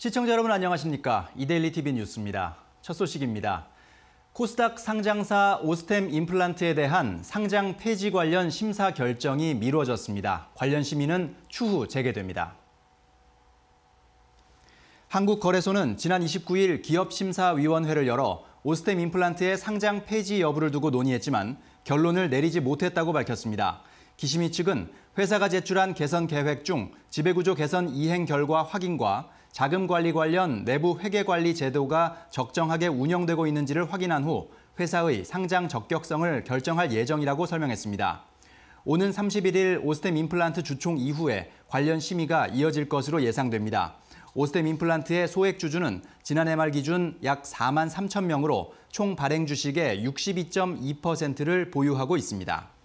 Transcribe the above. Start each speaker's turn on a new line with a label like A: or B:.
A: 시청자 여러분 안녕하십니까? 이데일리 TV 뉴스입니다. 첫 소식입니다. 코스닥 상장사 오스템 임플란트에 대한 상장 폐지 관련 심사 결정이 미뤄졌습니다. 관련 심의는 추후 재개됩니다. 한국거래소는 지난 29일 기업심사위원회를 열어 오스템 임플란트의 상장 폐지 여부를 두고 논의했지만 결론을 내리지 못했다고 밝혔습니다. 기시미 측은 회사가 제출한 개선 계획 중 지배구조 개선 이행 결과 확인과 자금 관리 관련 내부 회계 관리 제도가 적정하게 운영되고 있는지를 확인한 후 회사의 상장 적격성을 결정할 예정이라고 설명했습니다. 오는 31일 오스템 임플란트 주총 이후에 관련 심의가 이어질 것으로 예상됩니다. 오스템 임플란트의 소액 주주는 지난해 말 기준 약 4만 3천 명으로 총 발행 주식의 62.2%를 보유하고 있습니다.